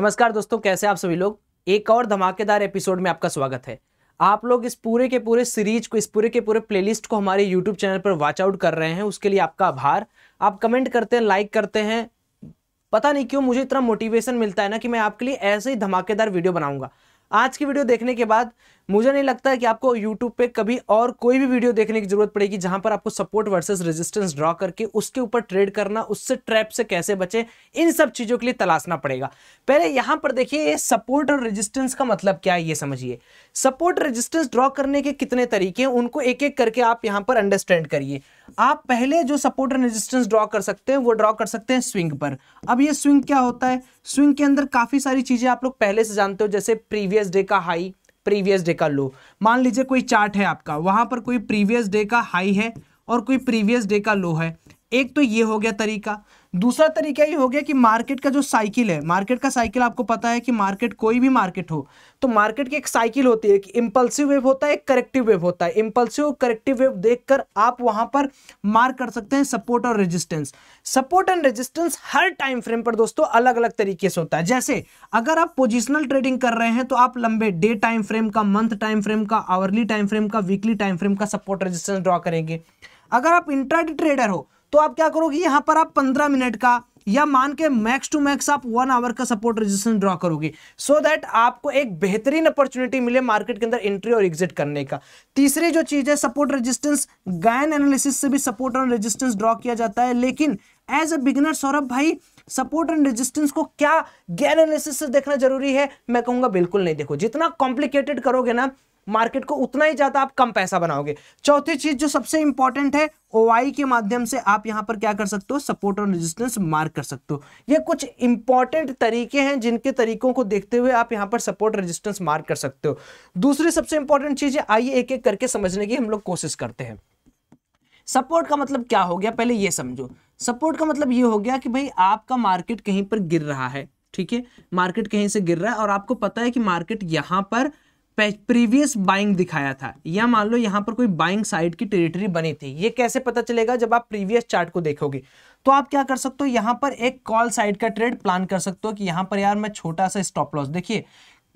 नमस्कार दोस्तों कैसे आप सभी लोग एक और धमाकेदार एपिसोड में आपका स्वागत है आप लोग इस पूरे के पूरे सीरीज को इस पूरे के पूरे प्लेलिस्ट को हमारे यूट्यूब चैनल पर वॉच आउट कर रहे हैं उसके लिए आपका आभार आप कमेंट करते हैं लाइक करते हैं पता नहीं क्यों मुझे इतना मोटिवेशन मिलता है ना कि मैं आपके लिए ऐसे ही धमाकेदार वीडियो बनाऊंगा आज की वीडियो देखने के बाद मुझे नहीं लगता है कि आपको यूट्यूब पे कभी और कोई भी वीडियो देखने की जरूरत पड़ेगी जहां पर आपको सपोर्ट वर्सेस रेजिस्टेंस ड्रॉ करके उसके ऊपर ट्रेड करना उससे ट्रैप से कैसे बचे इन सब चीजों के लिए तलाशना पड़ेगा पहले यहां पर देखिए सपोर्ट और रेजिस्टेंस का मतलब क्या है ये समझिए सपोर्ट रेजिस्टेंस ड्रॉ करने के कितने तरीके हैं उनको एक एक करके आप यहां पर अंडरस्टैंड करिए आप पहले जो सपोर्ट और रेजिस्टेंस ड्रॉ कर सकते हैं वो ड्रॉ कर सकते हैं स्विंग पर अब ये स्विंग क्या होता है स्विंग के अंदर काफी सारी चीजें आप लोग पहले से जानते हो जैसे प्रीवियस डे का हाई प्रीवियस डे का लो मान लीजिए कोई चार्ट है आपका वहां पर कोई प्रीवियस डे का हाई है और कोई प्रीवियस डे का लो है एक तो ये हो गया तरीका दूसरा तरीका ये हो गया कि मार्केट का जो साइकिल है मार्केट का साइकिल आपको पता है कि मार्केट कोई भी मार्केट हो तो मार्केट की एक साइकिल होती है कि इम्पल्सिव वेव होता है एक करेक्टिव वेव होता है इम्पल्सिव और करेक्टिव वेव देखकर आप वहां पर मार्क कर सकते हैं सपोर्ट और रेजिस्टेंस सपोर्ट एंड रेजिस्टेंस हर टाइम फ्रेम पर दोस्तों अलग अलग तरीके से होता है जैसे अगर आप पोजिशनल ट्रेडिंग कर रहे हैं तो आप लंबे डे टाइम फ्रेम का मंथ टाइम फ्रेम का आवरली टाइम फ्रेम का वीकली टाइम फ्रेम का सपोर्ट रजिस्टेंस ड्रॉ करेंगे अगर आप इंट्राडे ट्रेडर हो तो आप क्या करोगे यहां पर आप पंद्रह मिनट का या मान के मैक्स टू मैक्स आप वन आवर का सपोर्ट रजिस्टेंस ड्रॉ करोगे सो so दैट आपको एक बेहतरीन अपॉर्चुनिटी मिले मार्केट के अंदर एंट्री और एग्जिट करने का तीसरी जो चीज है सपोर्ट रेजिस्टेंस गायन एनालिसिस से भी सपोर्ट और रेजिस्टेंस ड्रॉ किया जाता है लेकिन एज अ बिगिनर सौरभ भाई सपोर्ट एंड रेजिस्टेंस को क्या गैन एनालिसिस से देखना जरूरी है मैं कहूंगा बिल्कुल नहीं देखो जितना कॉम्प्लिकेटेड करोगे ना मार्केट को उतना ही ज़्यादा आप कम पैसा बनाओगे चौथी चीज़ जो सबसे इंपॉर्टेंट है ओआई के माध्यम से आप यहाँ पर क्या कर सकते हो सपोर्ट और रेजिस्टेंस मार्क कर सकते हो ये कुछ इंपॉर्टेंट तरीके हैं जिनके तरीकों को देखते हुए आप यहाँ पर सपोर्ट रेजिस्टेंस मार्क कर सकते हो दूसरी सबसे इंपॉर्टेंट चीज़ है आइए एक एक करके समझने की हम लोग कोशिश करते हैं सपोर्ट का मतलब क्या हो गया पहले ये समझो सपोर्ट का मतलब ये हो गया कि भाई आपका मार्केट कहीं पर गिर रहा है ठीक है मार्केट कहीं से गिर रहा है और आपको पता है कि मार्केट यहाँ पर प्रीवियस बाइंग दिखाया था या मान लो यहाँ पर कोई बाइंग साइड की टेरिटरी बनी थी ये कैसे पता चलेगा जब आप प्रीवियस चार्ट को देखोगे तो आप क्या कर सकते हो यहाँ पर एक कॉल साइड का ट्रेड प्लान कर सकते हो कि यहाँ पर यार मैं छोटा सा स्टॉप लॉस देखिए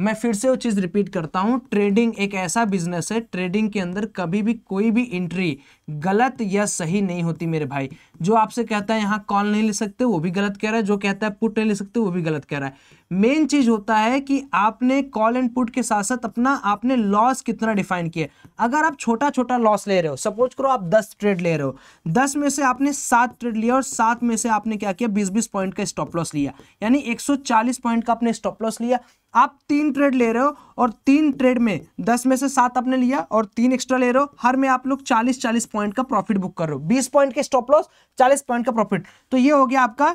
मैं फिर से वो चीज़ रिपीट करता हूँ ट्रेडिंग एक ऐसा बिजनेस है ट्रेडिंग के अंदर कभी भी कोई भी एंट्री गलत या सही नहीं होती मेरे भाई जो आपसे कहता है यहाँ कॉल नहीं ले सकते वो भी गलत कह रहा है जो कहता है पुट नहीं ले सकते वो भी गलत कह रहा है मेन चीज होता है कि आपने कॉल एंड पुट के साथ साथ अपना आपने लॉस कितना डिफाइन किया अगर आप छोटा छोटा लॉस ले रहे हो सपोज करो आप दस ट्रेड ले रहे हो दस में से आपने सात ट्रेड लिया और सात में से आपने क्या किया बीस बीस पॉइंट का स्टॉप लॉस लिया यानी एक पॉइंट का आपने स्टॉप लॉस लिया आप तीन ट्रेड ले रहे हो और तीन ट्रेड में दस में से सात आपने लिया और तीन एक्स्ट्रा ले रहे हो हर में आप लोग चालीस चालीस पॉइंट का प्रॉफिट बुक कर रहे हो बीस पॉइंट के स्टॉप लॉस चालीस पॉइंट का प्रॉफिट तो ये हो गया आपका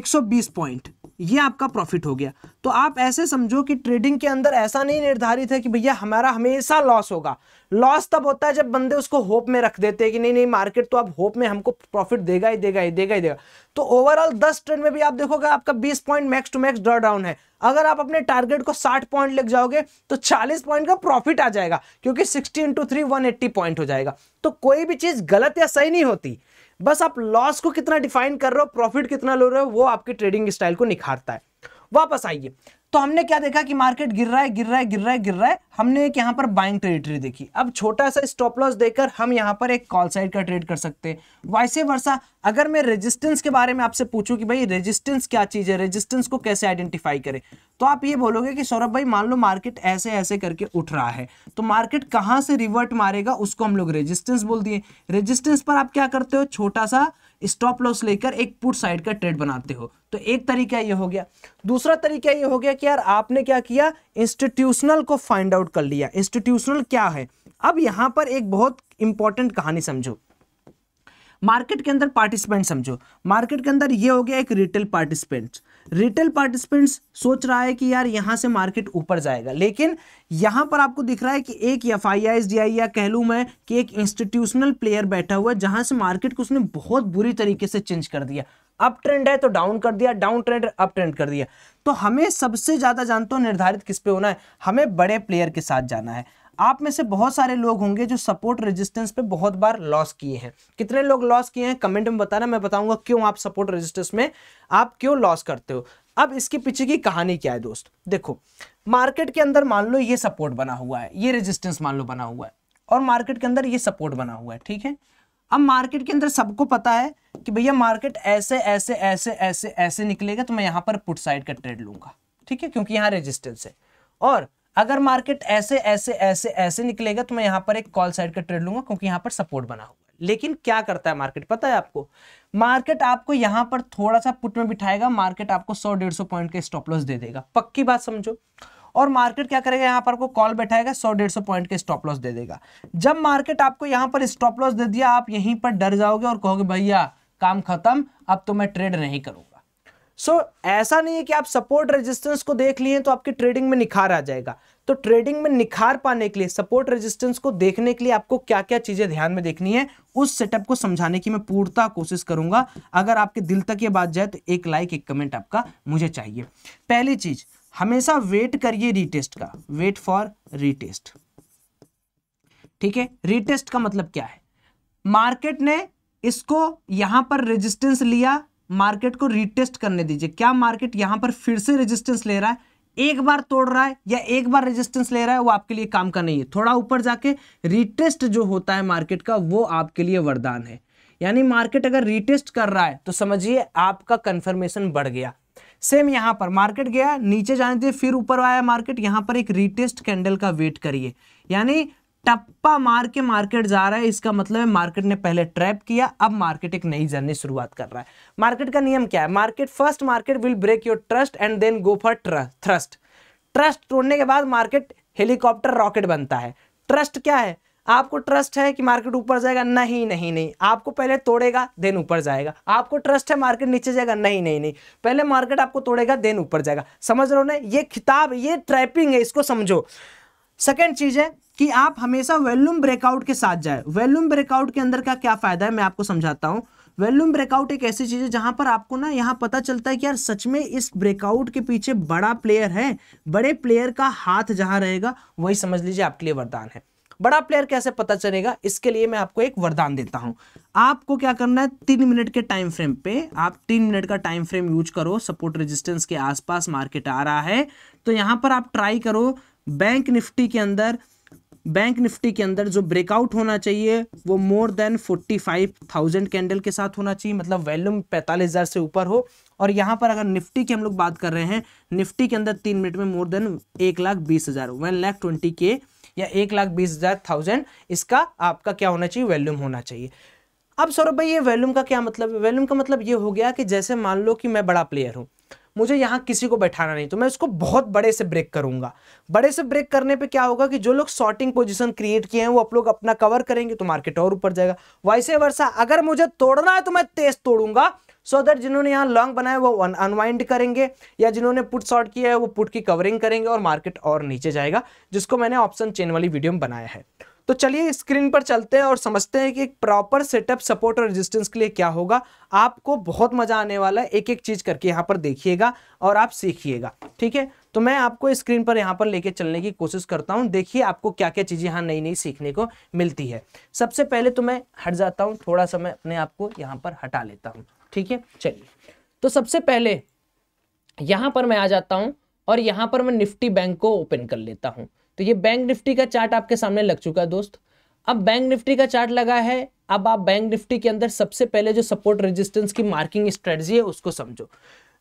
एक सौ बीस पॉइंट ये आपका प्रॉफिट हो गया तो आप ऐसे समझो कि ट्रेडिंग के अंदर ऐसा नहीं निर्धारित है कि भैया हमारा हमेशा लॉस होगा लॉस तब होता है जब बंदे उसको होप में रख देते हैं कि नहीं नहीं मार्केट तो अब होप में हमको प्रॉफिट देगा ही देगा ही देगा ही देगा तो ओवरऑल दस ट्रेड में भी आप देखोगे आपका बीस point max to max draw down है अगर आप अपने टारगेट को 60 पॉइंट लग जाओगे तो 40 पॉइंट का प्रॉफिट आ जाएगा क्योंकि 60 इंटू थ्री वन पॉइंट हो जाएगा तो कोई भी चीज गलत या सही नहीं होती बस आप लॉस को कितना डिफाइन कर रहे हो प्रॉफिट कितना लो रहे हो वो आपके ट्रेडिंग स्टाइल को निखारता है वापस आइए तो हमने क्या देखा कि मार्केट गिर रहा है गिर रहा है गिर रहा है गिर रहा है हमने एक यहाँ पर बाइंग टेरिटरी देखी अब छोटा सा स्टॉप लॉस देकर हम यहाँ पर एक कॉल साइड का ट्रेड कर सकते हैं वैसे वर्षा अगर मैं रेजिस्टेंस के बारे में आपसे पूछूं कि भाई रेजिस्टेंस क्या चीज़ है रेजिस्टेंस को कैसे आइडेंटिफाई करें तो आप ये बोलोगे कि सौरभ भाई मान लो मार्केट ऐसे ऐसे करके उठ रहा है तो मार्केट कहाँ से रिवर्ट मारेगा उसको हम लोग रेजिस्टेंस बोल दिए रेजिस्टेंस पर आप क्या करते हो छोटा सा स्टॉप लॉस लेकर एक पुट साइड का ट्रेड बनाते हो तो एक तरीका ये हो गया दूसरा तरीका ये हो गया कि यार आपने क्या किया इंस्टीट्यूशनल को फाइंड आउट कर लिया इंस्टीट्यूशनल क्या है अब यहां पर एक बहुत इंपॉर्टेंट कहानी समझो मार्केट के अंदर पार्टिसिपेंट समझो मार्केट के अंदर ये हो गया एक रिटेल पार्टिसिपेंट रिटेल पार्टिसिपेंट्स सोच रहा है कि यार यहां से मार्केट ऊपर जाएगा लेकिन यहां पर आपको दिख रहा है कि एक F I S D I या कह लू मैं कि एक इंस्टीट्यूशनल प्लेयर बैठा हुआ है जहां से मार्केट को उसने बहुत बुरी तरीके से चेंज कर दिया अप ट्रेंड है तो डाउन कर दिया डाउन ट्रेंड अप ट्रेंड कर दिया तो हमें सबसे ज़्यादा जानते हो निर्धारित किस पे होना है हमें बड़े प्लेयर के साथ जाना है आप में से बहुत सारे लोग होंगे जो सपोर्ट रेजिस्टेंस पे बहुत बार लॉस किए हैं कितने लोग लॉस किए हैं कमेंट में बताना मैं बताऊंगा क्यों आप सपोर्ट रेजिस्टेंस में आप क्यों लॉस करते हो अब इसके पीछे की कहानी क्या है दोस्त देखो मार्केट के अंदर मान लो ये सपोर्ट बना हुआ है ये रेजिस्टेंस मान लो बना हुआ है और मार्केट के अंदर ये सपोर्ट बना हुआ है ठीक है अब मार्केट के अंदर सबको पता है कि भैया मार्केट ऐसे ऐसे ऐसे ऐसे ऐसे निकलेगा तो मैं यहां पर पुट साइड का ट्रेड लूंगा ठीक है क्योंकि यहाँ रेजिस्टेंस है और अगर मार्केट ऐसे ऐसे ऐसे ऐसे निकलेगा तो मैं यहाँ पर एक कॉल साइड का ट्रेड लूंगा क्योंकि यहां पर सपोर्ट बना हुआ लेकिन क्या करता है मार्केट पता है आपको मार्केट आपको यहां पर थोड़ा सा पुट में बिठाएगा मार्केट आपको सौ डेढ़ सौ पॉइंट के स्टॉप लॉस दे देगा पक्की बात समझो और मार्केट क्या करेगा यहां पर आपको कॉल बैठाएगा सौ डेढ़ सौ पॉइंट के स्टॉप लॉस दे देगा जब मार्केट आपको यहां पर स्टॉप लॉस दे दिया आप यहीं पर डर जाओगे और कहोगे भैया काम खत्म अब तो मैं ट्रेड नहीं करूंगा सो so, ऐसा नहीं है कि आप सपोर्ट रेजिस्टेंस को देख लिए तो आपकी ट्रेडिंग में निखार आ जाएगा तो ट्रेडिंग में निखार पाने के लिए सपोर्ट रेजिस्टेंस को देखने के लिए आपको क्या क्या चीज़ें ध्यान में देखनी है उस सेटअप को समझाने की मैं पूर्णता कोशिश करूंगा अगर आपके दिल तक ये बात जाए तो एक लाइक एक कमेंट आपका मुझे चाहिए पहली चीज हमेशा वेट करिए रीटेस्ट का वेट फॉर रीटेस्ट ठीक है रीटेस्ट का मतलब क्या है मार्केट ने इसको यहां पर रेजिस्टेंस लिया मार्केट को रिटेस्ट करने दीजिए क्या मार्केट यहां पर फिर से रेजिस्टेंस ले रहा है एक बार तोड़ रहा है या एक बार रेजिस्टेंस ले रहा है वो आपके लिए काम का नहीं है थोड़ा ऊपर जाके रिटेस्ट जो होता है मार्केट का वो आपके लिए वरदान है यानी मार्केट अगर रिटेस्ट कर रहा है तो समझिए आपका कंफर्मेशन बढ़ गया सेम यहां पर मार्केट गया नीचे जाने दिए फिर ऊपर आया मार्केट यहां पर एक रिटेस्ट कैंडल का वेट करिए यानी टप्पा मार के मार्केट जा रहा है इसका मतलब है मार्केट ने पहले ट्रैप किया अब मार्केट एक नई जर्नी शुरुआत कर रहा है मार्केट का नियम क्या है market first market will break your trust and then go for thrust trust तोड़ने के बाद मार्केट हेलीकॉप्टर रॉकेट बनता है ट्रस्ट क्या है आपको ट्रस्ट है कि मार्केट ऊपर जाएगा नहीं नहीं नहीं आपको पहले तोड़ेगा देन ऊपर जाएगा आपको ट्रस्ट है मार्केट नीचे जाएगा नहीं नहीं नहीं पहले मार्केट आपको तोड़ेगा देन ऊपर जाएगा समझ रहे हो ना ये खिताब ये ट्रैपिंग है इसको समझो सेकेंड चीज़ है कि आप हमेशा वेल्यूम ब्रेकआउट के साथ जाए वैल्यूम ब्रेकआउट के अंदर का क्या फ़ायदा है मैं आपको समझाता हूँ वेल्यूम ब्रेकआउट एक ऐसी चीज़ है जहां पर आपको ना यहाँ पता चलता है कि यार सच में इस ब्रेकआउट के पीछे बड़ा प्लेयर है बड़े प्लेयर का हाथ जहां रहेगा वही समझ लीजिए आपके लिए वरदान है बड़ा प्लेयर कैसे पता चलेगा इसके लिए मैं आपको एक वरदान देता हूँ आपको क्या करना है तीन मिनट के टाइम फ्रेम पे आप तीन मिनट का टाइम फ्रेम यूज करो सपोर्ट रेजिस्टेंस के आसपास मार्केट आ रहा है तो यहाँ पर आप ट्राई करो बैंक निफ्टी के अंदर बैंक निफ्टी के अंदर जो ब्रेकआउट होना चाहिए वो more than forty five thousand candle के साथ होना चाहिए मतलब वैल्यूम पैंतालीस हज़ार से ऊपर हो और यहाँ पर अगर निफ्टी की हम लोग बात कर रहे हैं निफ्टी के अंदर तीन मिनट में मोर देन एक लाख बीस हज़ार वन लाख ट्वेंटी के या एक लाख बीस हज़ार थाउजेंड इसका आपका क्या होना चाहिए वैल्यूम होना चाहिए अब सौरभ भाई ये वैल्यूम का क्या मतलब है वैल्यूम का मतलब ये हो गया कि जैसे मान लो कि मैं बड़ा प्लेयर हूँ मुझे यहाँ किसी को बैठाना नहीं तो मैं इसको बहुत बड़े से ब्रेक करूंगा बड़े से ब्रेक करने पे क्या होगा कि जो लोग शॉर्टिंग पोजीशन क्रिएट किए हैं वो आप लोग अपना कवर करेंगे तो मार्केट और ऊपर जाएगा वैसे वर्षा अगर मुझे तोड़ना है तो मैं तेज तोड़ूंगा सो so दैट जिन्होंने यहाँ लॉन्ग बनाया वो अनवाइंड करेंगे या जिन्होंने पुट शॉर्ट किया है वो पुट की कवरिंग करेंगे और मार्केट और नीचे जाएगा जिसको मैंने ऑप्शन चेन वाली वीडियो में बनाया है तो चलिए स्क्रीन पर चलते हैं और समझते हैं कि एक प्रॉपर सेटअप सपोर्ट और रेजिस्टेंस के लिए क्या होगा आपको बहुत मजा आने वाला है एक एक चीज करके यहाँ पर देखिएगा और आप सीखिएगा ठीक है तो मैं आपको स्क्रीन पर यहाँ पर लेके चलने की कोशिश करता हूँ देखिए आपको क्या क्या चीज़ें यहाँ नई नई सीखने को मिलती है सबसे पहले तो मैं हट जाता हूँ थोड़ा सा मैं अपने आप को यहाँ पर हटा लेता हूँ ठीक है चलिए तो सबसे पहले यहाँ पर मैं आ जाता हूँ और यहाँ पर मैं निफ्टी बैंक को ओपन कर लेता हूँ तो ये बैंक निफ्टी का चार्ट आपके सामने लग चुका है दोस्त अब बैंक निफ्टी का चार्ट लगा है अब आप बैंक निफ्टी के अंदर सबसे पहले जो सपोर्ट रेजिस्टेंस की मार्किंग स्ट्रेटजी है उसको समझो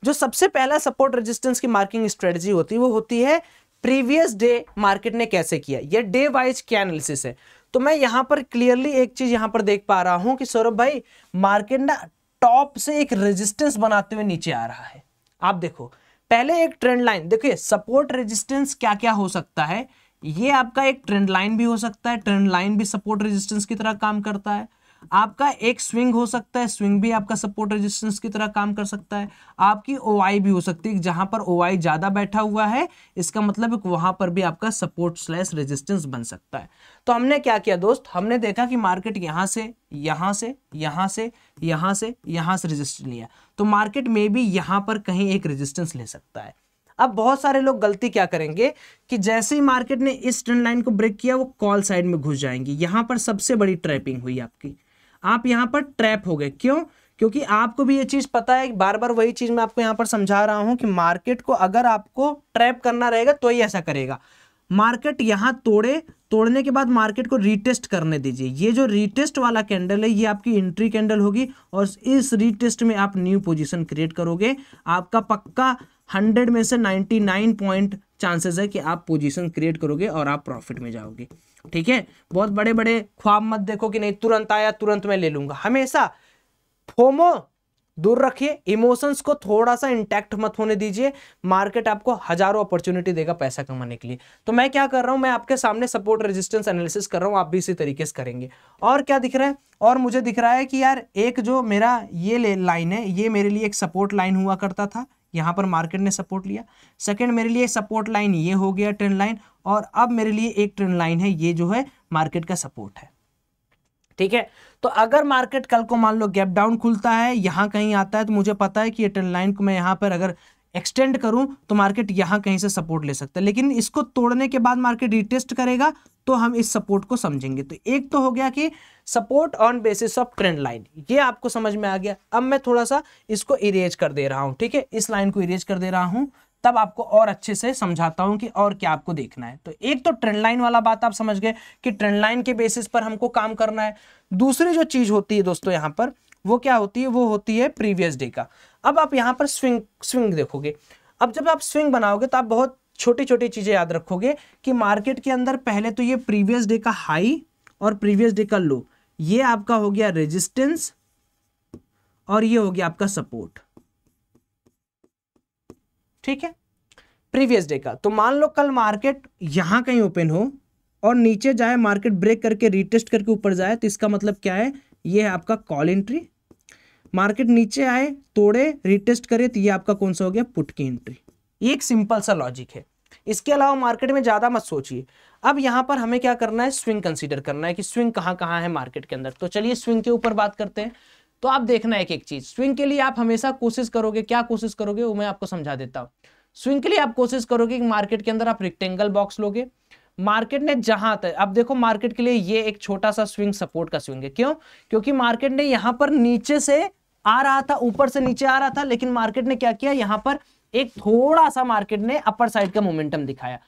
जो सबसे पहला सपोर्ट रेजिस्टेंस की मार्किंग स्ट्रेटजी होती है वो होती है प्रीवियस डे मार्केट ने कैसे किया ये डे वाइज क्या एनालिसिस है तो मैं यहां पर क्लियरली एक चीज यहां पर देख पा रहा हूं कि सौरभ भाई मार्केट ना टॉप से एक रेजिस्टेंस बनाते हुए नीचे आ रहा है आप देखो पहले एक ट्रेंड लाइन देखिए सपोर्ट रेजिस्टेंस क्या क्या हो सकता है ये आपका एक ट्रेंड लाइन भी हो सकता है ट्रेंड लाइन भी सपोर्ट रेजिस्टेंस की तरह काम करता है आपका एक स्विंग हो सकता है स्विंग भी आपका सपोर्ट रेजिस्टेंस की तरह काम कर सकता है आपकी ओ भी हो सकती है जहां पर ओ ज़्यादा बैठा हुआ है इसका मतलब वहां पर भी आपका सपोर्ट स्लैश रेजिस्टेंस बन सकता है तो हमने क्या किया दोस्त हमने देखा कि मार्केट यहाँ से यहाँ से यहाँ से यहाँ से यहाँ से, रजिस्टर लिया तो मार्केट में भी यहाँ पर कहीं एक रजिस्टेंस ले सकता है अब बहुत सारे लोग गलती क्या करेंगे कि जैसे ही मार्केट ने इस ट्रेंड लाइन को ब्रेक किया वो कॉल साइड में घुस जाएंगे यहां पर सबसे बड़ी ट्रैपिंग हुई आपकी आप यहाँ पर ट्रैप हो गए क्यों क्योंकि आपको भी ये चीज़ पता है बार बार वही चीज़ मैं आपको यहां पर समझा रहा हूँ कि मार्केट को अगर आपको ट्रैप करना रहेगा तो ही ऐसा करेगा मार्केट यहां तोड़े तोड़ने के बाद मार्केट को रीटेस्ट करने दीजिए ये जो रीटेस्ट वाला कैंडल है ये आपकी एंट्री कैंडल होगी और इस रीटेस्ट में आप न्यू पोजीशन क्रिएट करोगे आपका पक्का हंड्रेड में से नाइन्टी नाइन पॉइंट चांसेस है कि आप पोजीशन क्रिएट करोगे और आप प्रॉफिट में जाओगे ठीक है बहुत बड़े बड़े ख्वाब मत देखो कि नहीं तुरंत आया तुरंत मैं ले लूंगा हमेशा फोमो दूर रखिए इमोशंस को थोड़ा सा इंटैक्ट मत होने दीजिए मार्केट आपको हजारों अपॉर्चुनिटी देगा पैसा कमाने के लिए तो मैं क्या कर रहा हूँ मैं आपके सामने सपोर्ट रेजिस्टेंस एनालिसिस कर रहा हूँ आप भी इसी तरीके से करेंगे और क्या दिख रहा है और मुझे दिख रहा है कि यार एक जो मेरा ये लाइन है ये मेरे लिए एक सपोर्ट लाइन हुआ करता था यहाँ पर मार्केट ने सपोर्ट लिया सेकेंड मेरे लिए सपोर्ट लाइन ये हो गया ट्रेंड लाइन और अब मेरे लिए एक ट्रेंड लाइन है ये जो है मार्केट का सपोर्ट है ठीक है तो अगर मार्केट कल को मान लो गैप डाउन खुलता है यहाँ कहीं आता है तो मुझे पता है कि ये ट्रेंड लाइन को मैं यहाँ पर अगर एक्सटेंड करूँ तो मार्केट यहाँ कहीं से सपोर्ट ले सकता है लेकिन इसको तोड़ने के बाद मार्केट रिटेस्ट करेगा तो हम इस सपोर्ट को समझेंगे तो एक तो हो गया कि support on basis of trend line ये आपको समझ में आ गया अब मैं थोड़ा सा इसको इरेज कर दे रहा हूँ ठीक है इस लाइन को इरेज कर दे रहा हूँ तब आपको और अच्छे से समझाता हूं कि और क्या आपको देखना है तो एक तो ट्रेंड लाइन वाला बात आप समझ गए कि ट्रेंड लाइन के बेसिस पर हमको काम करना है दूसरी जो चीज होती है दोस्तों यहाँ पर वो क्या होती है वो होती है प्रीवियस डे का अब आप यहाँ पर स्विंग स्विंग देखोगे अब जब आप स्विंग बनाओगे तो आप बहुत छोटी छोटी चीज़ें याद रखोगे कि मार्केट के अंदर पहले तो ये प्रीवियस डे का हाई और प्रीवियस डे का लो ये आपका हो गया रेजिस्टेंस और ये हो गया आपका सपोर्ट ठीक है प्रीवियस डे का तो मान लो कल मार्केट यहां कहीं ओपन हो और नीचे जाए मार्केट ब्रेक करके रिटेस्ट करके ऊपर जाए तो इसका मतलब क्या है ये है आपका कॉल एंट्री मार्केट नीचे आए तोड़े रिटेस्ट करे तो ये आपका कौन सा हो गया पुट की एंट्री ये एक सिंपल सा लॉजिक है इसके अलावा मार्केट में ज़्यादा मत सोचिए अब यहां पर हमें क्या करना है स्विंग कंसिडर करना है कि स्विंग कहां कहां है मार्केट के अंदर तो चलिए स्विंग के ऊपर बात करते हैं तो आप देखना एक एक चीज़ स्विंग के लिए आप हमेशा कोशिश करोगे क्या कोशिश करोगे वो मैं आपको समझा देता हूं स्विंग के लिए आप कोशिश करोगे कि मार्केट के अंदर आप रिक्टेंगल बॉक्स लोगे मार्केट ने जहां तक अब देखो मार्केट के लिए ये एक छोटा सा स्विंग सपोर्ट का स्विंग है क्यों क्योंकि मार्केट ने यहां पर नीचे से आ रहा था ऊपर से नीचे आ रहा था लेकिन मार्केट ने क्या किया यहां पर एक थोड़ा सा मार्केट ने अपर साइड का मोमेंटम दिखाया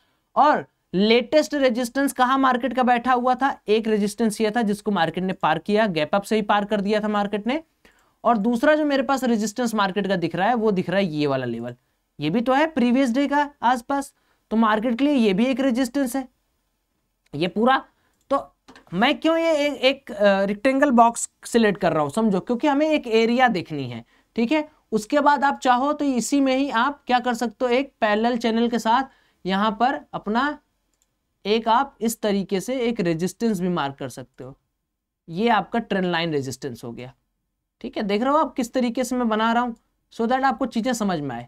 और लेटेस्ट रेजिस्टेंस कहा मार्केट का बैठा हुआ था एक रेजिस्टेंस यह था जिसको मार्केट ने पार किया गैप अप से ही पार कर दिया था मार्केट ने और दूसरा जो मेरे पास रेजिस्टेंस मार्केट का दिख रहा है वो दिख रहा है ये वाला लेवल ये भी तो है प्रीवियस डे का आसपास तो मार्केट के लिए ये भी एक रेजिस्टेंस है ये पूरा तो मैं क्यों ये एक, रेक्टेंगल बॉक्स सिलेक्ट कर रहा हूं समझो क्योंकि हमें एक एरिया देखनी है ठीक है उसके बाद आप चाहो तो इसी में ही आप क्या कर सकते हो एक पैरेलल चैनल के साथ यहाँ पर अपना एक आप इस तरीके से एक रेजिस्टेंस भी मार्क कर सकते हो ये आपका ट्रेन लाइन रेजिस्टेंस हो गया ठीक है देख रहे हो आप किस तरीके से मैं बना रहा हूँ सो so दैट आपको चीज़ें समझ में आए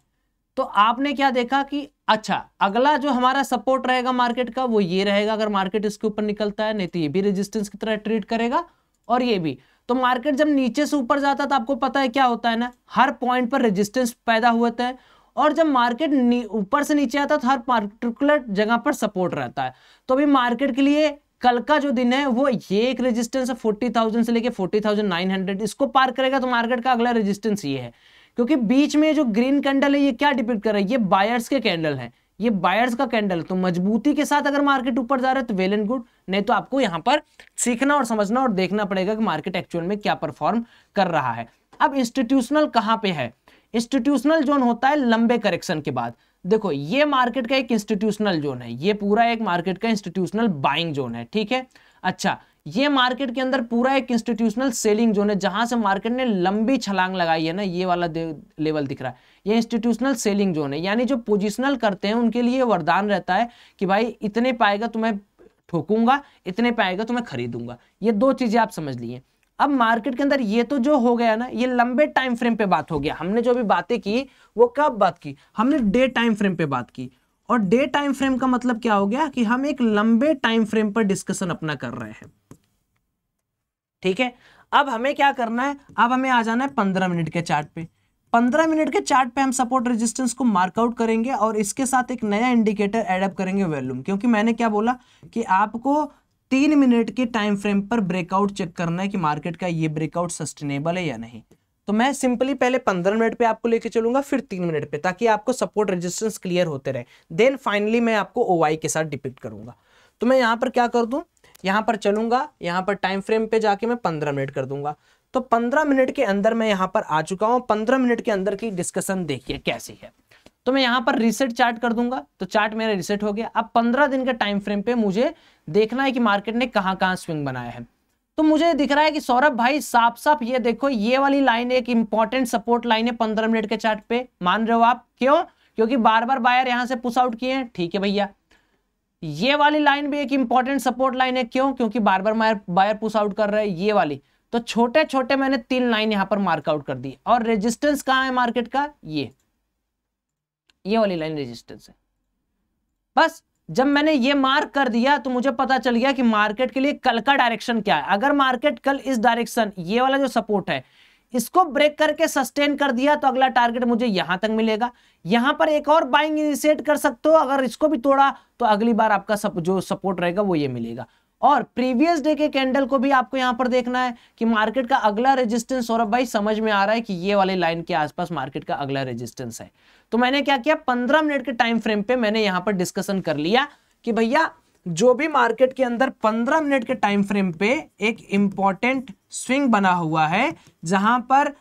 तो आपने क्या देखा कि अच्छा अगला जो हमारा सपोर्ट रहेगा मार्केट का वो ये रहेगा अगर मार्केट इसके ऊपर निकलता है नहीं तो ये भी रेजिस्टेंस की तरह ट्रीट करेगा और ये भी तो मार्केट जब नीचे से ऊपर जाता है तो आपको पता है क्या होता है ना हर पॉइंट पर रेजिस्टेंस पैदा हुआ है और जब मार्केट ऊपर से नीचे आता है तो हर पार्टिकुलर जगह पर सपोर्ट रहता है तो अभी मार्केट के लिए कल का जो दिन है वो ये एक रेजिस्टेंस है फोर्टी थाउजेंड से लेके फोर्टी थाउजेंड नाइन हंड्रेड इसको पार करेगा तो मार्केट का अगला रेजिस्टेंस ये है क्योंकि बीच में जो ग्रीन कैंडल है ये क्या डिपेंड कर रहा है ये बायर्स के कैंडल है ये बायर्स का कैंडल तो मजबूती के साथ अगर मार्केट ऊपर जा रहा है तो वेल एंड गुड नहीं तो आपको यहां पर सीखना और समझना और देखना पड़ेगा कि मार्केट एक्चुअल में क्या परफॉर्म कर रहा है अब इंस्टीट्यूशनल कहां पे है इंस्टीट्यूशनल जोन होता है लंबे करेक्शन के बाद देखो ये मार्केट का एक इंस्टीट्यूशनल जोन है ये पूरा एक मार्केट का इंस्टीट्यूशनल बाइंग जोन है ठीक है अच्छा ये मार्केट के अंदर पूरा एक इंस्टीट्यूशनल सेलिंग जोन है जहां से मार्केट ने लंबी छलांग लगाई है ना ये वाला लेवल दिख रहा है ये इंस्टीट्यूशनल सेलिंग जोन है यानी जो पोजिशनल करते हैं उनके लिए वरदान रहता है कि भाई इतने पाएगा तुम्हें तो ठोकूंगा इतने पाएगा तुम्हें तो खरीदूंगा ये दो चीजें आप समझ लिए अब मार्केट के अंदर ये तो जो हो गया ना ये लंबे टाइम फ्रेम पे बात हो गया हमने जो भी बातें की वो कब बात की हमने डे टाइम फ्रेम पे बात की और डे टाइम फ्रेम का मतलब क्या हो गया कि हम एक लंबे टाइम फ्रेम पर डिस्कशन अपना कर रहे हैं ठीक है अब हमें क्या करना है अब हमें आ जाना है पंद्रह मिनट के चार्ट पे पंद्रह मिनट के चार्ट पे हम सपोर्ट रेजिस्टेंस को मार्कआउट करेंगे और इसके साथ एक नया इंडिकेटर एडअप करेंगे वॉल्यूम क्योंकि मैंने क्या बोला कि आपको तीन मिनट के टाइम फ्रेम पर ब्रेकआउट चेक करना है कि मार्केट का ये ब्रेकआउट सस्टेनेबल है या नहीं तो मैं सिंपली पहले पंद्रह मिनट पे आपको लेके चलूंगा फिर तीन मिनट पे ताकि आपको सपोर्ट रेजिस्टेंस क्लियर होते रहे देन फाइनली मैं आपको ओ के साथ डिपिक्ट करूंगा तो मैं यहां पर क्या कर दूं यहाँ पर चलूंगा यहाँ पर टाइम फ्रेम पे जाके मैं पंद्रह मिनट कर दूंगा तो पंद्रह मिनट के अंदर मैं यहाँ पर आ चुका हूँ पंद्रह मिनट के अंदर की डिस्कशन देखिए कैसी है तो मैं यहाँ पर रिसेट चार्ट कर दूंगा तो चार्ट मेरा रिसेट हो गया अब पंद्रह दिन के टाइम फ्रेम पे मुझे देखना है कि मार्केट ने कहाँ कहाँ स्विंग बनाया है तो मुझे दिख रहा है कि सौरभ भाई साफ साफ ये देखो ये वाली लाइन एक इंपॉर्टेंट सपोर्ट लाइन है पंद्रह मिनट के चार्ट पे मान रहे हो आप क्यों क्योंकि बार बार बायर यहां से पुश आउट किए हैं ठीक है भैया ये वाली लाइन भी एक इंपॉर्टेंट सपोर्ट लाइन है क्यों क्योंकि बार बार मायर बायर पुश आउट कर रहा है ये वाली तो छोटे छोटे मैंने तीन लाइन यहां पर मार्कआउट कर दी और रेजिस्टेंस कहां है मार्केट का ये ये वाली लाइन रेजिस्टेंस है बस जब मैंने ये मार्क कर दिया तो मुझे पता चल गया कि मार्केट के लिए कल का डायरेक्शन क्या है अगर मार्केट कल इस डायरेक्शन ये वाला जो सपोर्ट है इसको ब्रेक करके सस्टेन कर दिया तो अगला टारगेट मुझे यहां तक मिलेगा यहां पर एक और बाइंग इनिशिएट कर सकते हो अगर इसको भी तोड़ा तो अगली बार आपका सब जो सपोर्ट रहेगा वो ये मिलेगा और प्रीवियस डे के कैंडल को भी आपको यहां पर देखना है कि मार्केट का अगला रेजिस्टेंस और भाई समझ में आ रहा है कि ये वाले लाइन के आसपास मार्केट का अगला रेजिस्टेंस है तो मैंने क्या किया पंद्रह मिनट के टाइम फ्रेम पे मैंने यहां पर डिस्कशन कर लिया कि भैया जो भी मार्केट के अंदर 15 मिनट के टाइम फ्रेम पे एक इंपॉर्टेंट स्विंग बना हुआ है जहां पर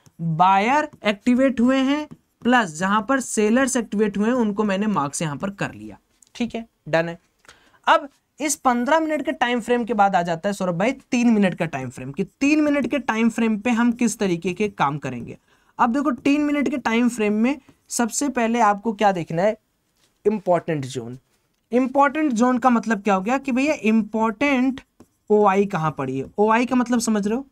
बायर एक्टिवेट हुए हैं प्लस जहां पर सेलर्स एक्टिवेट हुए हैं उनको मैंने मार्क्स यहां पर कर लिया ठीक है डन है अब इस पंद्रह मिनट के टाइम फ्रेम के बाद आ जाता है सौरभ भाई तीन मिनट का टाइम फ्रेम कि तीन मिनट के टाइम फ्रेम पे हम किस तरीके के काम करेंगे अब देखो तीन मिनट के टाइम फ्रेम में सबसे पहले आपको क्या देखना है इंपॉर्टेंट जोन इंपॉर्टेंट जोन का मतलब क्या हो गया कि भैया इंपॉर्टेंट ओ आई कहां पड़ी है ओ आई का मतलब समझ रहे हो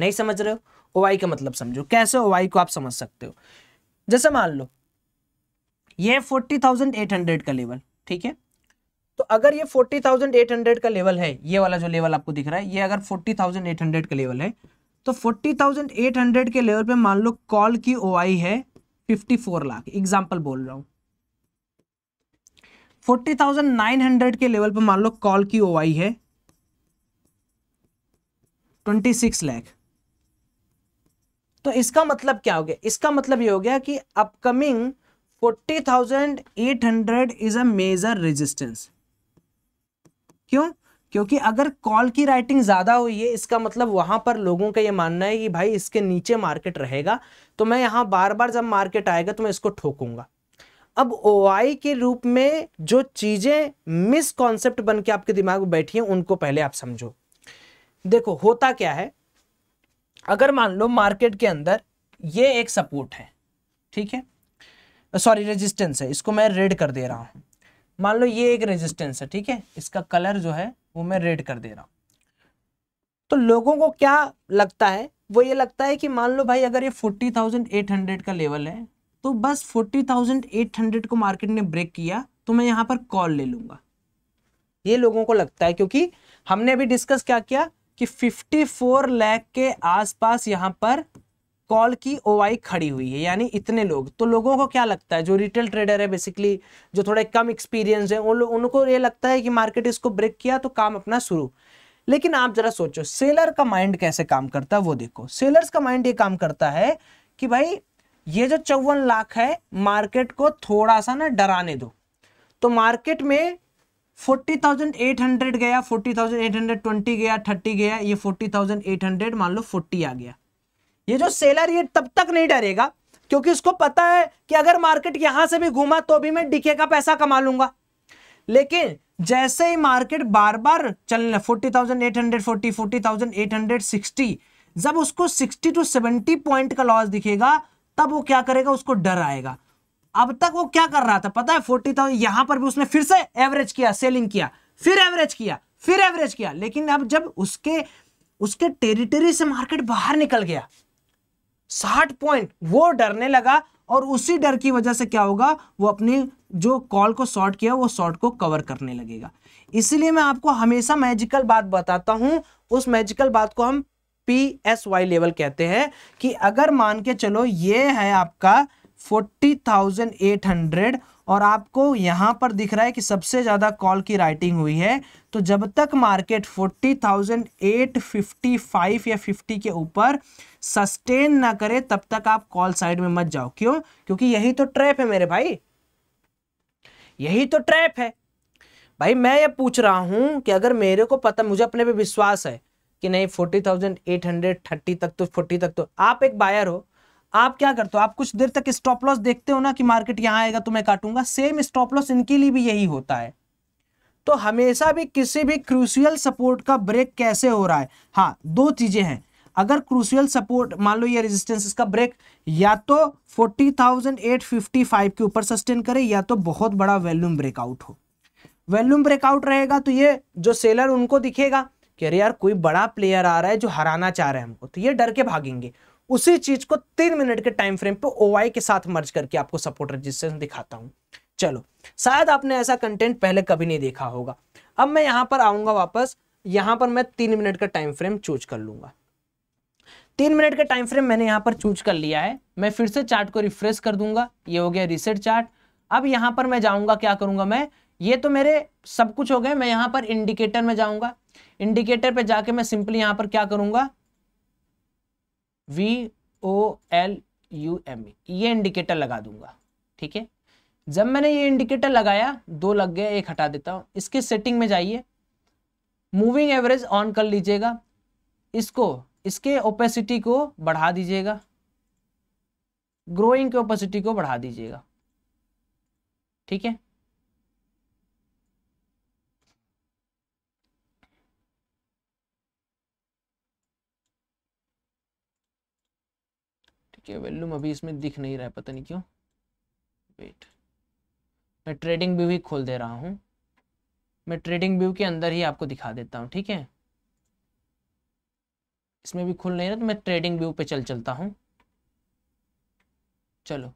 नहीं समझ रहे हो ओ आई का मतलब समझो कैसे ओ आई को आप समझ सकते हो जैसे मान लो ये फोर्टी थाउजेंड एट हंड्रेड का लेवल ठीक है तो अगर ये फोर्टी थाउजेंड एट हंड्रेड का लेवल है ये वाला जो लेवल आपको दिख रहा है ये अगर फोर्टी थाउजेंड एट हंड्रेड का लेवल है तो फोर्टी थाउजेंड एट हंड्रेड के लेवल पे मान लो कॉल की ओ आई है फिफ्टी फोर लाख एग्जाम्पल बोल रहा हूँ फोर्टी थाउजेंड नाइन हंड्रेड के लेवल पर मान लो कॉल की ओआई है 26 लाख तो इसका मतलब क्या हो गया इसका मतलब ये हो गया कि upcoming 40,800 is a major resistance क्यों क्योंकि अगर कॉल की राइटिंग ज़्यादा हुई है इसका मतलब वहां पर लोगों का ये मानना है कि भाई इसके नीचे मार्केट रहेगा तो मैं यहां बार बार जब मार्केट आएगा तो मैं इसको ठोकूंगा अब ओ के रूप में जो चीज़ें मिस कॉन्सेप्ट बन के आपके दिमाग में बैठी हैं उनको पहले आप समझो देखो होता क्या है अगर मान लो मार्केट के अंदर ये एक सपोर्ट है ठीक है सॉरी रेजिस्टेंस है इसको मैं रेड कर दे रहा हूं मान लो ये एक रेजिस्टेंस है ठीक है इसका कलर जो है वो मैं रेड कर दे रहा हूँ तो लोगों को क्या लगता है वो ये लगता है कि मान लो भाई अगर ये फोर्टी थाउजेंड एट हंड्रेड का लेवल है तो बस फोर्टी थाउजेंड एट हंड्रेड को मार्केट ने ब्रेक किया तो मैं यहाँ पर कॉल ले लूंगा ये लोगों को लगता है क्योंकि हमने अभी डिस्कस क्या किया कि फिफ्टी फोर लैख के आसपास यहाँ पर कॉल की ओआई खड़ी हुई है यानी इतने लोग तो लोगों को क्या लगता है जो रिटेल ट्रेडर है बेसिकली जो थोड़े कम एक्सपीरियंस है उन लोग उनको ये लगता है कि मार्केट इसको ब्रेक किया तो काम अपना शुरू लेकिन आप जरा सोचो सेलर का माइंड कैसे काम करता है वो देखो सेलर्स का माइंड ये काम करता है कि भाई ये जो चौवन लाख है मार्केट को थोड़ा सा ना डराने दो तो मार्केट में फोर्टी थाउजेंड एट हंड्रेड गया forty thousand eight hundred twenty गया थर्टी गया ये फोर्टी थाउजेंड एट हंड्रेड मान लो फोर्टी आ गया ये जो सेलर ये तब तक नहीं डरेगा क्योंकि उसको पता है कि अगर मार्केट यहां से भी घूमा तो भी मैं डीके का पैसा कमा लूंगा लेकिन जैसे ही मार्केट बार बार चलने forty thousand eight hundred forty forty thousand eight hundred sixty जब उसको सिक्सटी टू सेवेंटी पॉइंट का लॉस दिखेगा तब वो क्या करेगा उसको डर आएगा अब तक वो क्या कर रहा था पता है फोर्टी थाउजेंड यहां पर भी उसने फिर से एवरेज किया सेलिंग किया फिर एवरेज किया फिर एवरेज किया लेकिन अब जब उसके उसके टेरिटरी से मार्केट बाहर निकल गया साठ पॉइंट वो डरने लगा और उसी डर की वजह से क्या होगा वो अपनी जो कॉल को शॉर्ट किया वो शॉर्ट को कवर करने लगेगा इसलिए मैं आपको हमेशा मैजिकल बात बताता हूं उस मैजिकल बात को हम पी एस वाई लेवल कहते हैं कि अगर मान के चलो ये है आपका फोर्टी थाउजेंड एट हंड्रेड और आपको यहाँ पर दिख रहा है कि सबसे ज़्यादा कॉल की राइटिंग हुई है तो जब तक market forty thousand eight fifty five या फिफ्टी के ऊपर सस्टेन ना करे तब तक आप कॉल साइड में मत जाओ क्यों क्योंकि यही तो ट्रैप है मेरे भाई यही तो ट्रैप है भाई मैं ये पूछ रहा हूँ कि अगर मेरे को पता मुझे अपने पे विश्वास है कि नहीं forty thousand eight hundred thirty तक तो फोर्टी तक तो आप एक बायर हो आप क्या करते हो आप कुछ देर तक स्टॉप लॉस देखते हो ना कि मार्केट यहाँ आएगा तो मैं काटूंगा सेम स्टॉप लॉस इनके लिए भी यही होता है तो हमेशा भी किसी भी क्रूशियल सपोर्ट का ब्रेक कैसे हो रहा है हाँ दो चीजें हैं अगर क्रूशियल सपोर्ट मान लो ये रेजिस्टेंस का ब्रेक या तो 40,855 के ऊपर सस्टेन करे या तो बहुत बड़ा वॉल्यूम ब्रेकआउट हो वॉल्यूम ब्रेकआउट रहेगा तो ये जो सेलर उनको दिखेगा कि अरे यार कोई बड़ा प्लेयर आ रहा है जो हराना चाह रहा है हमको तो ये डर के भागेंगे उसी चीज को तीन मिनट के टाइम फ्रेम पे ओवाई के साथ मर्ज करके आपको सपोर्ट रजिस्ट्रेशन दिखाता हूँ चलो शायद आपने ऐसा कंटेंट पहले कभी नहीं देखा होगा अब मैं यहाँ पर आऊंगा वापस यहाँ पर मैं तीन मिनट का टाइम फ्रेम चूज कर लूंगा तीन मिनट का टाइम फ्रेम मैंने यहाँ पर चूज कर लिया है मैं फिर से चार्ट को रिफ्रेश कर दूंगा ये हो गया रिसेट चार्ट अब यहाँ पर मैं जाऊँगा क्या करूंगा मैं ये तो मेरे सब कुछ हो गए मैं यहाँ पर इंडिकेटर में जाऊँगा इंडिकेटर पे जाके मैं सिंपली यहां पर क्या करूंगा V O L U M ये इंडिकेटर लगा दूंगा ठीक है जब मैंने ये इंडिकेटर लगाया दो लग गए एक हटा देता हूं इसके सेटिंग में जाइए मूविंग एवरेज ऑन कर लीजिएगा इसको इसके ओपेसिटी को बढ़ा दीजिएगा ग्रोइंग के ओपेसिटी को बढ़ा दीजिएगा ठीक है ठीक है वैल्यूम अभी इसमें दिख नहीं रहा है पता नहीं क्यों वेट मैं ट्रेडिंग व्यू ही खोल दे रहा हूँ मैं ट्रेडिंग व्यू के अंदर ही आपको दिखा देता हूँ ठीक है इसमें भी खुल नहीं रहा तो मैं ट्रेडिंग व्यू पे चल चलता हूँ चलो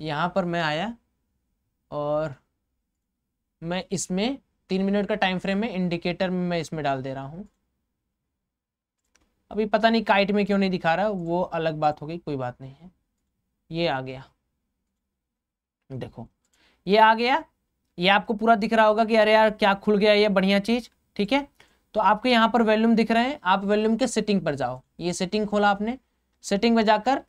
यहाँ पर मैं आया और मैं इसमें तीन मिनट का टाइम फ्रेम है इंडिकेटर में मैं इसमें डाल दे रहा हूँ अभी पता नहीं काइट में क्यों नहीं दिखा रहा वो अलग बात हो गई कोई बात नहीं है ये आ गया देखो ये आ गया ये आपको पूरा दिख रहा होगा कि अरे यार क्या खुल गया ये बढ़िया चीज ठीक है तो आपके यहाँ पर वॉल्यूम दिख रहे हैं आप वॉल्यूम के सेटिंग पर जाओ ये सेटिंग खोला आपने सेटिंग में जाकर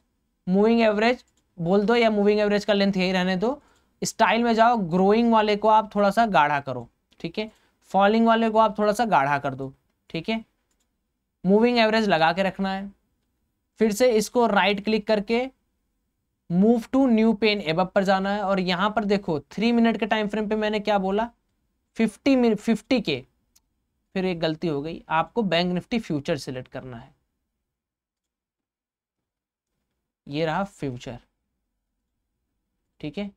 मूविंग एवरेज बोल दो या मूविंग एवरेज का लेंथ यही रहने दो स्टाइल में जाओ ग्रोइंग वाले को आप थोड़ा सा गाढ़ा करो ठीक है फॉलिंग वाले को आप थोड़ा सा गाढ़ा कर दो ठीक है मूविंग एवरेज लगा के रखना है फिर से इसको राइट क्लिक करके move to new pane above पर जाना है और यहाँ पर देखो थ्री मिनट के टाइम फ्रेम पे मैंने क्या बोला फिफ्टी मिनट फिफ्टी के फिर एक गलती हो गई आपको बैंक निफ्टी फ्यूचर सिलेक्ट करना है ये रहा फ्यूचर ठीक है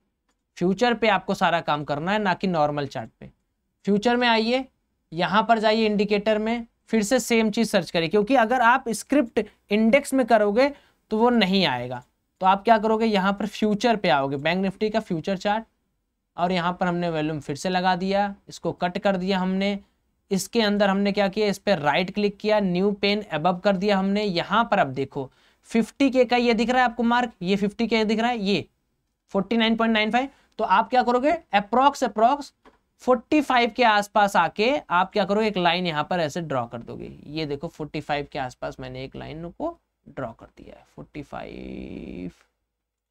फ्यूचर पे आपको सारा काम करना है ना कि नॉर्मल चार्ट पे फ्यूचर में आइए यहाँ पर जाइए इंडिकेटर में फिर से सेम चीज़ सर्च करें क्योंकि अगर आप स्क्रिप्ट इंडेक्स में करोगे तो वो नहीं आएगा तो आप क्या करोगे यहाँ पर फ्यूचर पे आओगे बैंक निफ्टी का फ्यूचर चार्ट और यहाँ पर हमने वॉल्यूम फिर से लगा दिया इसको कट कर दिया हमने इसके अंदर हमने क्या किया इस पर राइट क्लिक किया न्यू पेन अबव कर दिया हमने यहाँ पर अब देखो 50 के का ये दिख रहा है आपको मार्क ये 50 के दिख रहा है ये 49.95 तो आप क्या करोगे अप्रॉक्स अप्रॉक्स 45 के आसपास आके आप क्या करो एक लाइन यहाँ पर ऐसे ड्रॉ कर दोगे ये देखो 45 के आसपास मैंने एक लाइन को ड्रॉ कर दिया है 45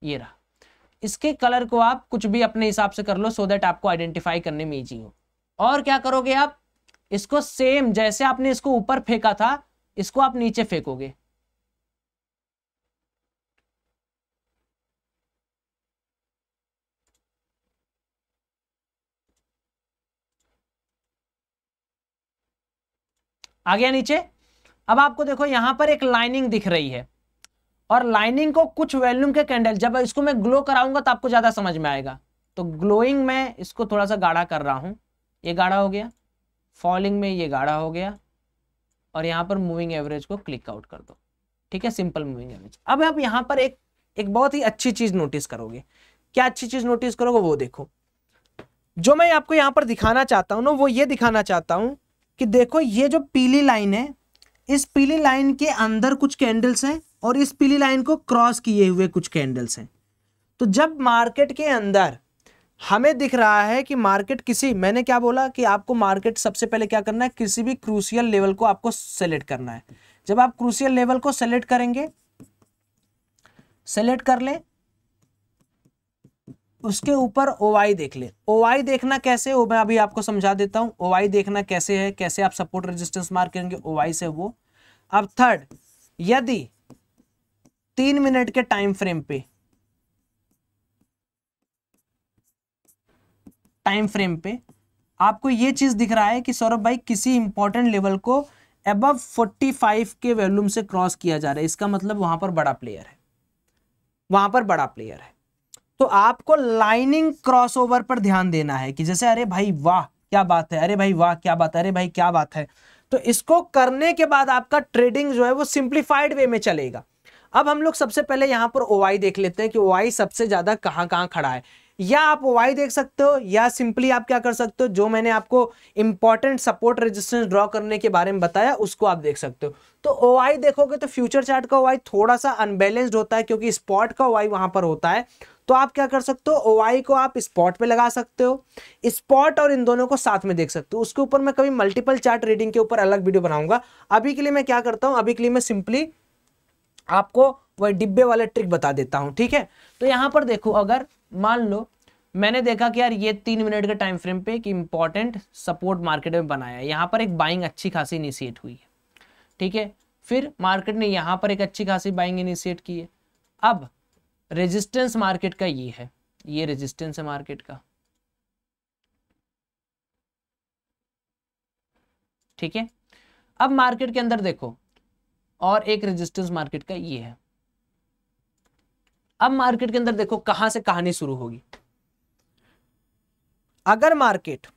ये रहा इसके कलर को आप कुछ भी अपने हिसाब से कर लो सो देट आपको आइडेंटिफाई करने में ईजी हो और क्या करोगे आप इसको सेम जैसे आपने इसको ऊपर फेंका था इसको आप नीचे फेंकोगे आ गया नीचे अब आपको देखो यहां पर एक लाइनिंग दिख रही है और लाइनिंग को कुछ वॉल्यूम के कैंडल जब इसको मैं ग्लो कराऊंगा तो आपको ज़्यादा समझ में आएगा तो ग्लोइंग में इसको थोड़ा सा गाढ़ा कर रहा हूं ये गाढ़ा हो गया फॉलिंग में ये गाढ़ा हो गया और यहां पर मूविंग एवरेज को क्लिक आउट कर दो ठीक है सिंपल मूविंग एवरेज अब आप यहां पर एक एक बहुत ही अच्छी चीज़ नोटिस करोगे क्या अच्छी चीज़ नोटिस करोगे वो देखो जो मैं आपको यहां पर दिखाना चाहता हूं ना वो ये दिखाना चाहता हूं कि देखो ये जो पीली लाइन है इस पीली लाइन के अंदर कुछ कैंडल्स हैं और इस पीली लाइन को क्रॉस किए हुए कुछ कैंडल्स हैं तो जब मार्केट के अंदर हमें दिख रहा है कि मार्केट किसी मैंने क्या बोला कि आपको मार्केट सबसे पहले क्या करना है किसी भी क्रूसियल लेवल को आपको सेलेक्ट करना है जब आप क्रूसियल लेवल को सेलेक्ट करेंगे सेलेक्ट कर लें उसके ऊपर ओवाई देख ले ओवाई देखना कैसे वो मैं अभी आपको समझा देता हूँ ओवाई देखना कैसे है कैसे आप सपोर्ट रेजिस्टेंस मार्क करेंगे ओवाई से वो अब थर्ड यदि तीन मिनट के टाइम फ्रेम पे टाइम फ्रेम पे आपको ये चीज दिख रहा है कि सौरभ भाई किसी इंपॉर्टेंट लेवल को अब 45 के वॉल्यूम से क्रॉस किया जा रहा है इसका मतलब वहां पर बड़ा प्लेयर है वहां पर बड़ा प्लेयर है तो आपको लाइनिंग क्रॉसओवर पर ध्यान देना है कि जैसे अरे भाई वाह क्या बात है अरे भाई वाह क्या बात है अरे भाई क्या बात है तो इसको करने के बाद आपका ट्रेडिंग जो है वो सिंप्लीफाइड वे में चलेगा अब हम लोग सबसे पहले यहां पर ओआई देख लेते हैं कि ओआई सबसे ज्यादा कहां कहां खड़ा है या आप वाई देख सकते हो या सिंपली आप क्या कर सकते हो जो मैंने आपको इंपॉर्टेंट सपोर्ट रेजिस्टेंस ड्रॉ करने के बारे में बताया उसको आप देख सकते हो तो ओ देखोगे तो फ्यूचर चार्ट का ओ थोड़ा सा अनबैलेंस्ड होता है क्योंकि स्पॉट का ओ वहां पर होता है तो आप क्या कर सकते हो ओ को आप स्पॉट पे लगा सकते हो स्पॉट और इन दोनों को साथ में देख सकते हो उसके ऊपर मैं कभी मल्टीपल चार्ट रीडिंग के ऊपर अलग वीडियो बनाऊंगा अभी के लिए मैं क्या करता हूँ अभी के लिए मैं सिंपली आपको वह डिब्बे वाले ट्रिक बता देता हूँ ठीक है तो यहाँ पर देखो अगर मान लो मैंने देखा कि यार ये तीन मिनट के टाइम फ्रेम पे एक इम्पॉर्टेंट सपोर्ट मार्केट में बनाया है यहाँ पर एक बाइंग अच्छी खासी इनिशिएट हुई है ठीक है फिर मार्केट ने यहाँ पर एक अच्छी खासी बाइंग इनिशिएट की है अब रेजिस्टेंस मार्केट का ये है ये रेजिस्टेंस है मार्केट का ठीक है अब मार्केट के अंदर देखो और एक रेजिस्टेंस मार्केट का ये है अब मार्केट के अंदर देखो कहां से कहानी शुरू होगी अगर मार्केट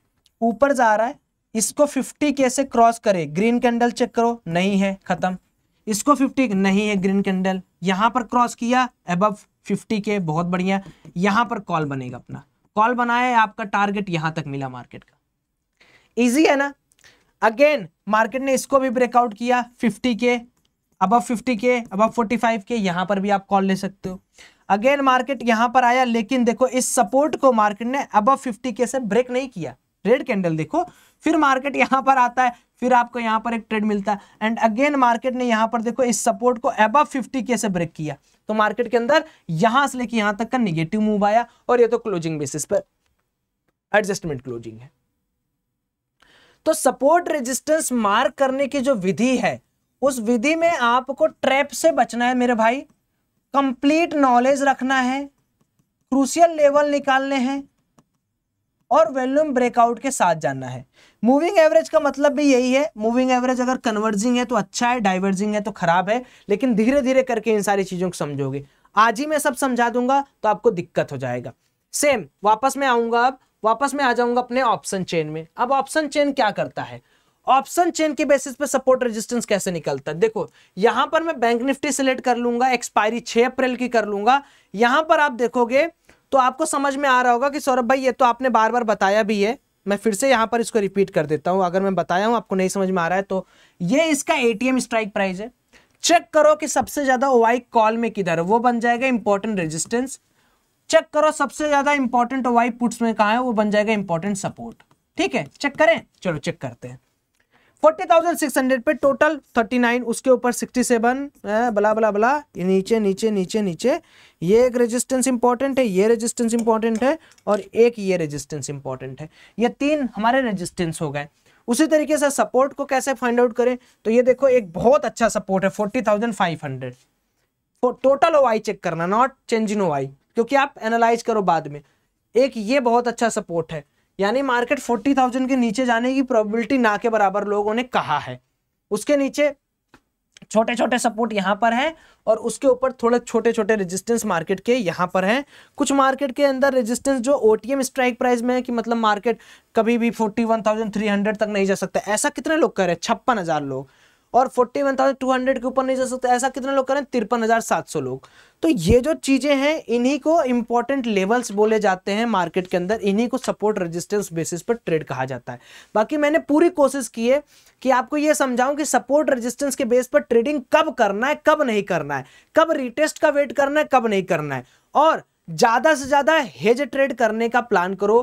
ऊपर जा रहा है इसको 50 के से क्रॉस करे ग्रीन कैंडल चेक करो नहीं है खत्म इसको 50 नहीं है ग्रीन कैंडल यहां पर क्रॉस किया अब 50 के बहुत बढ़िया यहां पर कॉल बनेगा अपना कॉल बनाया है आपका टारगेट यहां तक मिला मार्केट का इजी है ना अगेन मार्केट ने इसको भी ब्रेकआउट किया 50 के अब 50 के अब 45 के यहां पर भी आप कॉल ले सकते हो अगेन मार्केट यहां पर आया लेकिन देखो इस सपोर्ट को मार्केट ने अब फिफ्टी के से ब्रेक नहीं किया रेड कैंडल देखो फिर मार्केट यहां पर आता है फिर आपको यहां पर एक ट्रेड मिलता है एंड अगेन मार्केट ने यहां पर देखो इस सपोर्ट को अब फिफ्टी के से ब्रेक किया तो मार्केट के अंदर यहां से लेकर यहां तक का निगेटिव मूव आया और ये तो क्लोजिंग बेसिस पर एडजस्टमेंट क्लोजिंग है तो सपोर्ट रेजिस्टेंस मार्क करने की जो विधि है उस विधि में आपको ट्रैप से बचना है मेरे भाई कंप्लीट नॉलेज रखना है क्रूशियल लेवल निकालने हैं और वॉल्यूम ब्रेकआउट के साथ जानना है मूविंग एवरेज का मतलब भी यही है मूविंग एवरेज अगर कन्वर्जिंग है तो अच्छा है डाइवर्जिंग है तो खराब है लेकिन धीरे धीरे करके इन सारी चीजों को समझोगे आज ही मैं सब समझा दूंगा तो आपको दिक्कत हो जाएगा सेम वापस मैं आऊंगा अब वापस मैं आ जाऊंगा अपने ऑप्शन चेन में अब ऑप्शन चेन क्या करता है ऑप्शन चेन के बेसिस पे सपोर्ट रेजिस्टेंस कैसे निकलता है देखो यहां पर मैं बैंक निफ्टी सिलेक्ट कर लूंगा एक्सपायरी 6 अप्रैल की कर लूंगा यहां पर आप देखोगे तो आपको समझ में आ रहा होगा कि सौरभ भाई ये तो आपने बार बार बताया भी है मैं फिर से यहां पर इसको रिपीट कर देता हूं अगर मैं बताया हूं आपको नहीं समझ में आ रहा है तो ये इसका एटीएम स्ट्राइक प्राइस है चेक करो कि सबसे ज्यादा ओवाई कॉल में किधर है वो बन जाएगा इंपॉर्टेंट रेजिस्टेंस चेक करो सबसे ज्यादा इंपॉर्टेंट ओवाई पुट्स में कहा है वो बन जाएगा इंपॉर्टेंट सपोर्ट ठीक है चेक करें चलो चेक करते हैं फोर्टी थाउजेंड सिक्स हंड्रेड पे टोटल थर्टी नाइन उसके ऊपर सिक्सटी सेवन बला बला बला नीचे नीचे नीचे नीचे ये एक रेजिस्टेंस इंपॉर्टेंट है ये रेजिस्टेंस इंपॉर्टेंट है और एक ये रेजिस्टेंस इंपॉर्टेंट है ये तीन हमारे रेजिस्टेंस हो गए उसी तरीके से सपोर्ट को कैसे फाइंड आउट करें तो ये देखो एक बहुत अच्छा सपोर्ट है forty thousand five hundred total ओ चेक करना नॉट चेंज इन ओ क्योंकि आप एनालाइज करो बाद में एक ये बहुत अच्छा सपोर्ट है यानी मार्केट फोर्टी थाउजेंड के नीचे जाने की प्रोबेबिलिटी ना के बराबर लोगों ने कहा है उसके नीचे छोटे छोटे सपोर्ट यहां पर है और उसके ऊपर थोड़े छोटे छोटे रेजिस्टेंस मार्केट के यहां पर हैं कुछ मार्केट के अंदर रेजिस्टेंस जो ओ स्ट्राइक प्राइस में है कि मतलब मार्केट कभी भी 41,300 तक नहीं जा सकता ऐसा कितने लोग कर रहे हैं छप्पन लोग और forty one thousand two hundred के ऊपर नहीं जा सकते ऐसा कितने लोग करें तिरपन हज़ार सात सौ लोग तो ये जो चीज़ें हैं इन्हीं को इंपॉर्टेंट लेवल्स बोले जाते हैं मार्केट के अंदर इन्हीं को सपोर्ट रेजिस्टेंस बेसिस पर ट्रेड कहा जाता है बाकी मैंने पूरी कोशिश की है कि आपको ये समझाऊं कि सपोर्ट रेजिस्टेंस के बेस पर ट्रेडिंग कब करना है कब नहीं करना है कब रिटेस्ट का वेट करना है कब नहीं करना है और ज़्यादा से ज़्यादा हेज ट्रेड करने का प्लान करो